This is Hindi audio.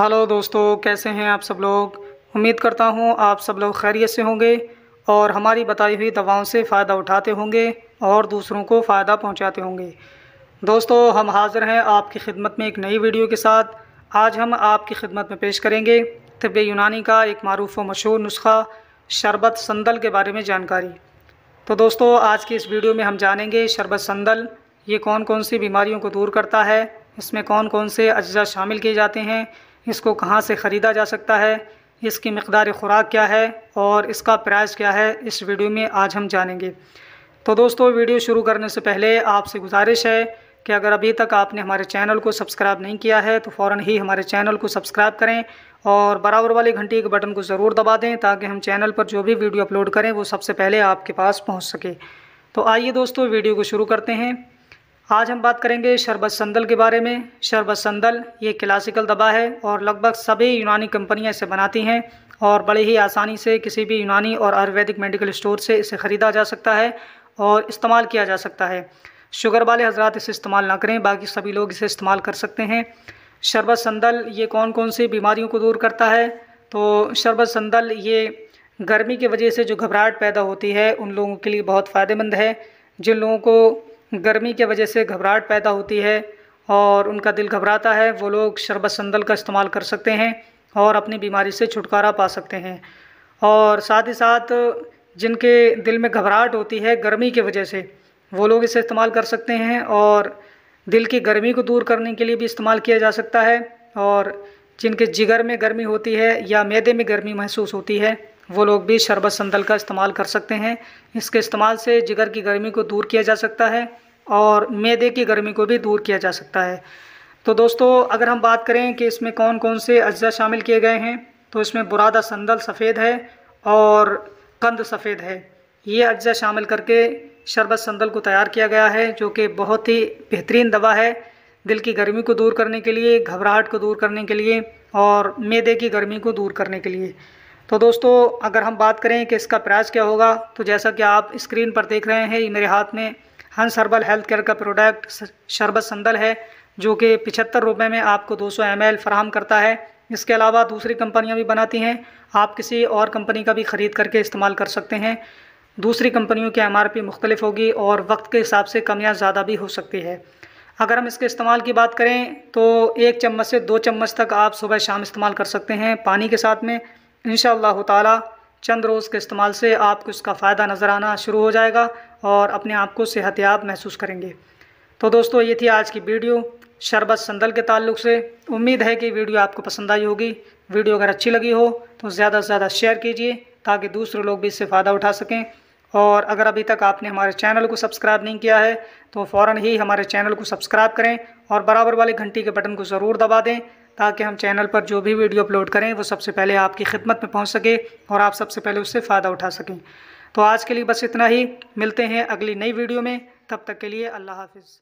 हेलो दोस्तों कैसे हैं आप सब लोग उम्मीद करता हूँ आप सब लोग खैरियत से होंगे और हमारी बताई हुई दवाओं से फ़ायदा उठाते होंगे और दूसरों को फ़ायदा पहुँचाते होंगे दोस्तों हम हाज़िर हैं आपकी खिदमत में एक नई वीडियो के साथ आज हम आपकी खिदमत में पेश करेंगे तब यूनानी का एक मरूफ व मशहूर नुस्खा शरबत संदल के बारे में जानकारी तो दोस्तों आज की इस वीडियो में हम जानेंगे शरबत संदल ये कौन कौन सी बीमारियों को दूर करता है इसमें कौन कौन से अज्जा शामिल किए जाते हैं इसको कहाँ से ख़रीदा जा सकता है इसकी मकदार ख़ुराक क्या है और इसका प्राइस क्या है इस वीडियो में आज हम जानेंगे तो दोस्तों वीडियो शुरू करने से पहले आपसे गुजारिश है कि अगर अभी तक आपने हमारे चैनल को सब्सक्राइब नहीं किया है तो फ़ौर ही हमारे चैनल को सब्सक्राइब करें और बराबर वाली घंटी के बटन को ज़रूर दबा दें ताकि हम चैनल पर जो भी वीडियो अपलोड करें वो सबसे पहले आपके पास पहुँच सके तो आइए दोस्तों वीडियो को शुरू करते हैं आज हम बात करेंगे शरबत संदल के बारे में शरबत संदल ये क्लासिकल दवा है और लगभग सभी यूनानी कंपनियां इसे बनाती हैं और बड़े ही आसानी से किसी भी यूनानी और आयुर्वेदिक मेडिकल स्टोर से इसे ख़रीदा जा सकता है और इस्तेमाल किया जा सकता है शुगर वाले हजरात इसे इस्तेमाल ना करें बाकी सभी लोग इसे इस्तेमाल कर सकते हैं शरबत संदल ये कौन कौन सी बीमारियों को दूर करता है तो शरबत संदल ये गर्मी की वजह से जो घबराहट पैदा होती है उन लोगों के लिए बहुत फ़ायदेमंद है जिन लोगों को गर्मी के वजह से घबराहट पैदा होती है और उनका दिल घबराता है वो लोग शरबत संदल का इस्तेमाल कर सकते हैं और अपनी बीमारी से छुटकारा पा सकते हैं और साथ ही साथ जिनके दिल में घबराहट होती है गर्मी की वजह से वो लोग इसे इस्तेमाल कर सकते हैं और दिल की गर्मी को दूर करने के लिए भी इस्तेमाल किया जा सकता है और जिनके जिगर में गर्मी होती है या मैदे में गर्मी महसूस होती है वो लोग भी शरबत संदल का इस्तेमाल कर सकते हैं इसके इस्तेमाल से जिगर की गर्मी को दूर किया जा सकता है और मैदे की गर्मी को भी दूर किया जा सकता है तो दोस्तों अगर हम बात करें कि इसमें कौन कौन से अज्जा शामिल किए गए हैं तो इसमें बुरादा संदल सफ़ेद है और कंद सफ़ेद है ये अज्जा शामिल करके शरबत संदल को तैयार किया गया है जो कि बहुत ही बेहतरीन दवा है दिल की गर्मी को दूर करने के लिए घबराहट को दूर करने के लिए और मैदे की गर्मी को दूर करने के लिए तो दोस्तों अगर हम बात करें कि इसका प्राइस क्या होगा तो जैसा कि आप स्क्रीन पर देख रहे हैं ये मेरे हाथ में हंस हर्बल हेल्थ केयर का प्रोडक्ट शरबत संदल है जो कि पिछहत्तर रुपये में आपको 200 सौ एम फराहम करता है इसके अलावा दूसरी कंपनियां भी बनाती हैं आप किसी और कंपनी का भी ख़रीद करके इस्तेमाल कर सकते हैं दूसरी कंपनियों की एम आर पी मुख्तलिफ होगी और वक्त के हिसाब से कम या ज़्यादा भी हो सकती है अगर हम इसके इस्तेमाल की बात करें तो एक चम्मच से दो चम्मच तक आप सुबह शाम इस्तेमाल कर सकते हैं पानी के साथ में इन ताला चंद रोज़ के इस्तेमाल से आपको इसका फ़ायदा नज़र आना शुरू हो जाएगा और अपने आप को याब महसूस करेंगे तो दोस्तों ये थी आज की वीडियो शरबत संदल के ताल्लुक से उम्मीद है कि वीडियो आपको पसंद आई होगी वीडियो अगर अच्छी लगी हो तो ज़्यादा से ज़्यादा शेयर कीजिए ताकि दूसरे लोग भी इससे फ़ायदा उठा सकें और अगर अभी तक आपने हमारे चैनल को सब्सक्राइब नहीं किया है तो फ़ौर ही हमारे चैनल को सब्सक्राइब करें और बराबर वाले घंटी के बटन को ज़रूर दबा दें ताकि हम चैनल पर जो भी वीडियो अपलोड करें वो सबसे पहले आपकी खिदमत में पहुँच सके और आप सबसे पहले उससे फ़ायदा उठा सकें तो आज के लिए बस इतना ही मिलते हैं अगली नई वीडियो में तब तक के लिए अल्लाह हाफिज़